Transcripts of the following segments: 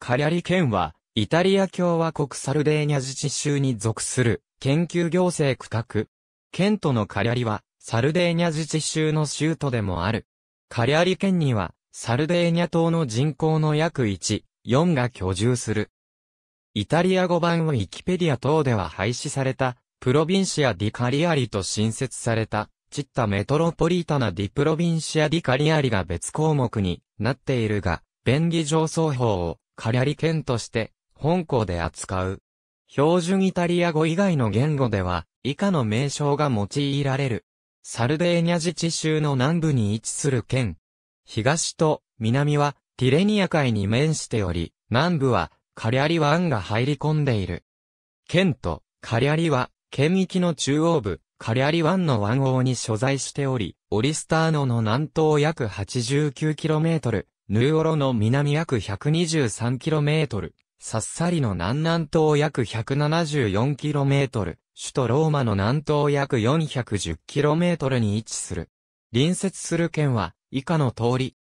カリャリ県は、イタリア共和国サルデーニャ自治州に属する研究行政区画。県都のカリャリは、サルデーニャ自治州の州都でもある。カリャリ県には、サルデーニャ島の人口の約1、4が居住する。イタリア語版ウィキペディア等では廃止された、プロビンシア・ディ・カリアリと新設された、チッタ・メトロポリタナ・ディ・プロビンシア・ディ・カリアリが別項目になっているが、便宜上奏法をカリャリ県として、本校で扱う。標準イタリア語以外の言語では、以下の名称が用いられる。サルデーニャ自治州の南部に位置する県。東と南はティレニア海に面しており、南部はカリャリ湾が入り込んでいる。県とカリャリは県域の中央部、カリャリ湾の湾王に所在しており、オリスターノの南東約 89km、ヌーオロの南約 123km、サッサリの南南東約 174km、首都ローマの南東約 410km に位置する。隣接する県は、以下の通り。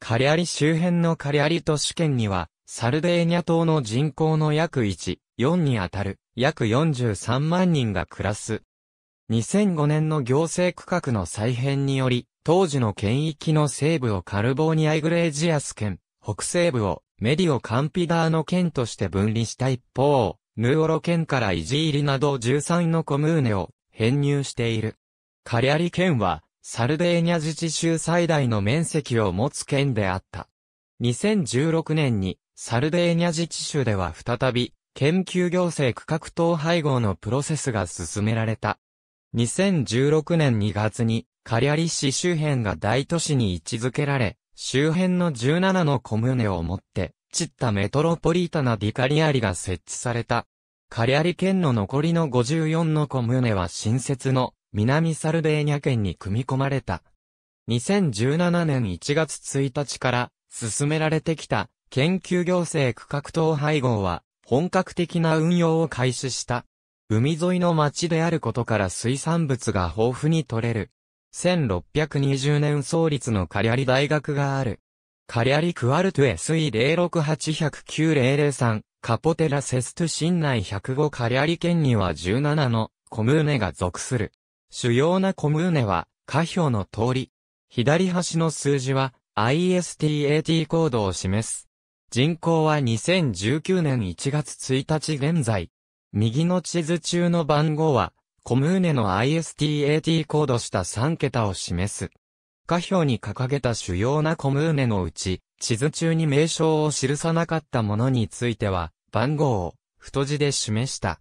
カリアリ周辺のカリアリ都市圏には、サルデーニャ島の人口の約1、4にあたる、約43万人が暮らす。2005年の行政区画の再編により、当時の県域の西部をカルボーニアイグレージアス県、北西部をメディオカンピダーの県として分離した一方、ヌーオロ県からイジーリなど13のコムーネを編入している。カリャリ県は、サルデーニャ自治州最大の面積を持つ県であった。2016年に、サルデーニャ自治州では再び、研究行政区画等配合のプロセスが進められた。2016年2月に、カリャリ市周辺が大都市に位置づけられ、周辺の17のコムネをもって、チッタメトロポリータナディカリアリが設置された。カリャリ県の残りの54のコムネは新設の南サルデーニャ県に組み込まれた。2017年1月1日から進められてきた研究行政区画等配合は本格的な運用を開始した。海沿いの町であることから水産物が豊富に取れる。1620年創立のカリャリ大学がある。カリャリクアルトエ水0 6 8 1 0 9 0 0 3カポテラセストゥ新内105カリャリ県には17のコムーネが属する。主要なコムーネは、下表の通り。左端の数字は ISTAT コードを示す。人口は2019年1月1日現在、右の地図中の番号は、コムーネの ISTAT コードした3桁を示す。下表に掲げた主要なコムーネのうち、地図中に名称を記さなかったものについては、番号を太字で示した。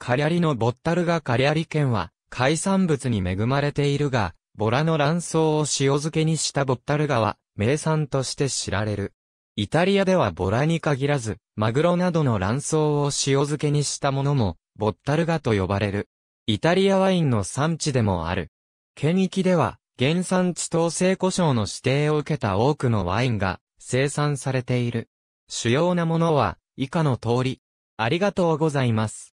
カリャリのボッタルガカリャリ県は、海産物に恵まれているが、ボラの卵巣を塩漬けにしたボッタルガは、名産として知られる。イタリアではボラに限らず、マグロなどの卵巣を塩漬けにしたものも、ボッタルガと呼ばれる。イタリアワインの産地でもある。県域では、原産地統制故障の指定を受けた多くのワインが生産されている。主要なものは、以下の通り。ありがとうございます。